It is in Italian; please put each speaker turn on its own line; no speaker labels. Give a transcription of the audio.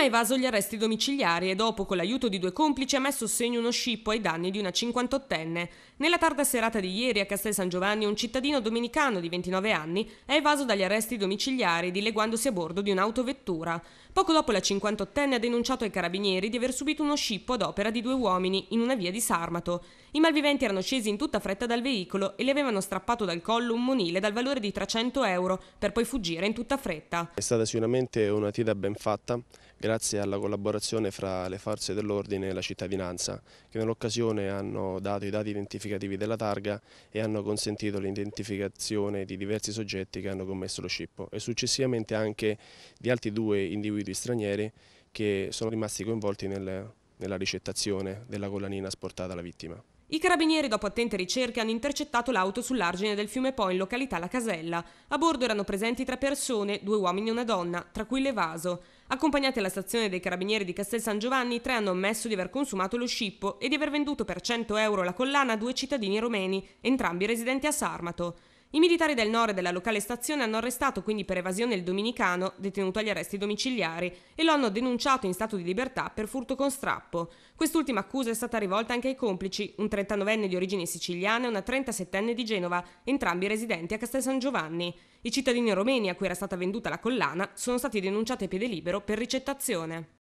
ha evaso gli arresti domiciliari e dopo, con l'aiuto di due complici, ha messo segno uno scippo ai danni di una 58enne. Nella tarda serata di ieri a Castel San Giovanni un cittadino domenicano di 29 anni è evaso dagli arresti domiciliari dileguandosi a bordo di un'autovettura. Poco dopo la 58enne ha denunciato ai carabinieri di aver subito uno scippo ad opera di due uomini in una via di Sarmato. I malviventi erano scesi in tutta fretta dal veicolo e le avevano strappato dal collo un monile dal valore di 300 euro per poi fuggire in tutta fretta.
È stata sicuramente una tida ben fatta, grazie alla collaborazione fra le forze dell'ordine e la cittadinanza, che nell'occasione hanno dato i dati identificativi della targa e hanno consentito l'identificazione di diversi soggetti che hanno commesso lo scippo e successivamente anche di altri due individui stranieri che sono rimasti coinvolti nel, nella ricettazione della collanina sportata alla vittima.
I carabinieri, dopo attente ricerche, hanno intercettato l'auto sull'argine del fiume Po in località La Casella. A bordo erano presenti tre persone, due uomini e una donna, tra cui Levaso. Accompagnati alla stazione dei carabinieri di Castel San Giovanni, tre hanno ammesso di aver consumato lo scippo e di aver venduto per 100 euro la collana a due cittadini romeni, entrambi residenti a Sarmato. I militari del nord della locale stazione hanno arrestato quindi per evasione il dominicano, detenuto agli arresti domiciliari, e lo hanno denunciato in stato di libertà per furto con strappo. Quest'ultima accusa è stata rivolta anche ai complici, un 39enne di origine siciliana e una 37enne di Genova, entrambi residenti a Castel San Giovanni. I cittadini romeni a cui era stata venduta la collana sono stati denunciati a piede libero per ricettazione.